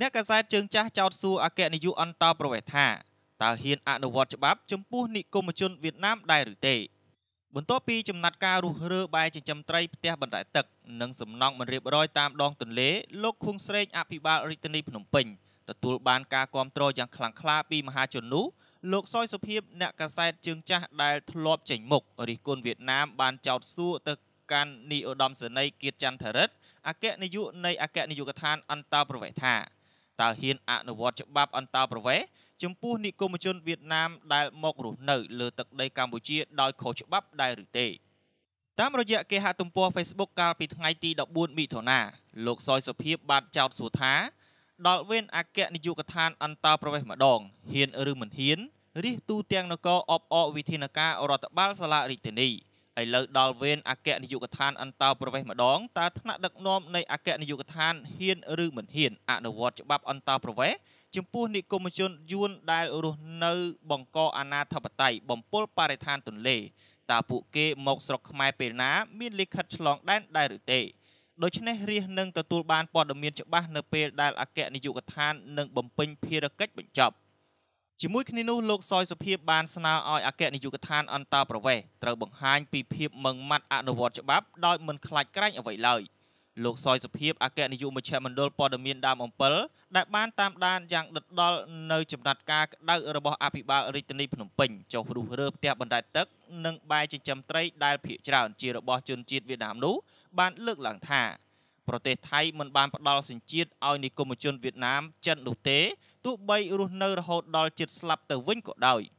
អ្នកកាសែតជើងចាស់ចោទសួរអគ្គនាយកអន្តរប្រវេសន៍ថាតើហ៊ានអនុវត្តច្បាប់ចំពោះនិគមជនវៀតណាមដែរឬទេបន្ទាប់ពីចំណាត់ការរុះរើបាយចិញ្ចឹមត្រីផ្ទះបណ្តែតទឹកនិងសំណង់មិនរៀបរយតាមដងទន្លេលោកខួងស្រេងអភិបាលរាជធានីភ្នំពេញទទួលបានការគាំទ្រយ៉ាងខ្លាំងក្លាពីមហាជននោះលោកសយសុភាពអ្នកកាសែតជើងចាស់ដែលធ្លាប់ចេញមុខរិះគន់វៀតណាមបានចោទសួរទៅកាន់នាយឧត្តមសេនីយ៍គៀតច័ន្ទធរិតអគ្គនាយកនៃអគ្គនាយកដ្ឋានអន្តរប្រវេសន៍ថាតើហ៊ានអនុវត្តច្បាប់អន្តោប្រវេសន៍ចំពោះនិគមជនវៀតណាមដែលមក រស់នៅ លើទឹកដីកម្ពុជាដោយខុសច្បាប់ដែរឬទេតាមរយៈគេហទំព័រ Facebook កាលពីថ្ងៃទី14មិថុនាលោកសយសុភាពបានចោទសួរថាដល់វេនអគ្គនាយកដ្ឋានអន្តរប្រវេសម្ដងហ៊ាន ឬមិនហ៊ានរិះទូទាំងនគរអបអរវិធានការរដ្ឋបាលសាលារាជធានីឥឡូវដល់វេនអគ្គនាយកដ្ឋានអន្តោប្រវេសន៍ម្ដងតើថ្នាក់ដឹកនាំនៃអគ្គនាយកដ្ឋានហ៊ានឬមិនហ៊ានអនុវត្តច្បាប់អន្តោប្រវេសន៍ចំពោះនិគមជនយួនដែលរស់នៅបង្កអាណាធិបតេយ្យបំពល់បរិស្ថានទន្លេតើពួកគេមកស្រុកខ្មែរពេលណាមានលិខិតឆ្លងដែនដែរឬទេដូច្នេះរាជនឹងទទួលបានព័ត៌មានច្បាស់នៅពេលដែលអគ្គនាយកដ្ឋាននឹងបំពេញភារកិច្ចបញ្ចប់ជាមួយគ្នានោះលោកសយសុភាពបានស្នើឲ្យអគ្គនាយកដ្ឋានអន្តរប្រវេសត្រូវបង្ហាញពីភាពម៉ឺងម៉ាត់អនុវត្តច្បាប់ដោយមិនខ្លាចក្រែងអ្វីឡើយលោកសយសុភាពអគ្គនាយកមជ្ឈមណ្ឌលព័ត៌មានដើមអំពិលដែលបានតាមដានយ៉ាងដិតដល់នៅចំណាត់ការក្តៅរបស់អភិបាលរាជធានីភ្នំពេញចុះរុះរើផ្ទះបណ្ដែតទឹកនិងបាយចិញ្ចឹមត្រីដែលភ ieck ច្រើន ជារបស់ជនជាតិវៀតណាមនោះបានលើកឡើងថាប្រទេសថៃមិនបានផ្ដល់សញ្ជាតិឲ្យនិគមជនវៀតណាមចិននោះទេទោះបីរស់នៅរហូតដល់ជិតស្លាប់ទៅវិញក៏ដោយ។